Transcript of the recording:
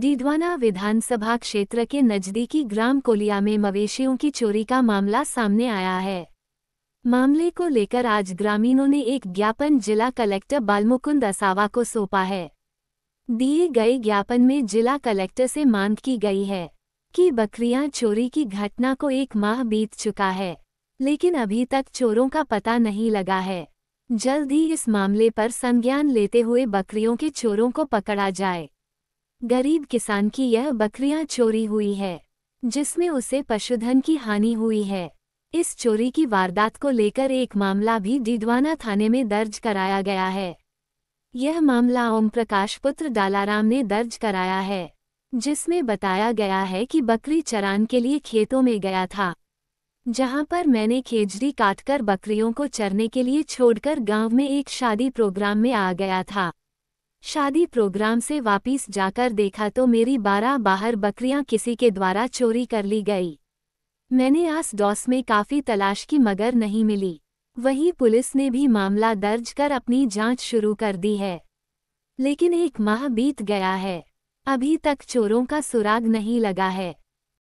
डीडवाना विधानसभा क्षेत्र के नजदीकी ग्राम कोलिया में मवेशियों की चोरी का मामला सामने आया है मामले को लेकर आज ग्रामीणों ने एक ज्ञापन जिला कलेक्टर बालमुकुंद असावा को सौंपा है दिए गए ज्ञापन में जिला कलेक्टर से मांग की गई है कि बकरियां चोरी की घटना को एक माह बीत चुका है लेकिन अभी तक चोरों का पता नहीं लगा है जल्द ही इस मामले पर संज्ञान लेते हुए बकरियों के चोरों को पकड़ा जाए गरीब किसान की यह बकरियां चोरी हुई है जिसमें उसे पशुधन की हानि हुई है इस चोरी की वारदात को लेकर एक मामला भी डिडवाना थाने में दर्ज कराया गया है यह मामला ओम प्रकाश पुत्र डालाराम ने दर्ज कराया है जिसमें बताया गया है कि बकरी चरान के लिए खेतों में गया था जहां पर मैंने खेजड़ी काटकर बकरियों को चरने के लिए छोड़कर गांव में एक शादी प्रोग्राम में आ गया था शादी प्रोग्राम से वापिस जाकर देखा तो मेरी बारह बाहर बकरियां किसी के द्वारा चोरी कर ली गई मैंने आस डॉस में काफ़ी तलाश की मगर नहीं मिली वहीं पुलिस ने भी मामला दर्ज कर अपनी जांच शुरू कर दी है लेकिन एक माह बीत गया है अभी तक चोरों का सुराग नहीं लगा है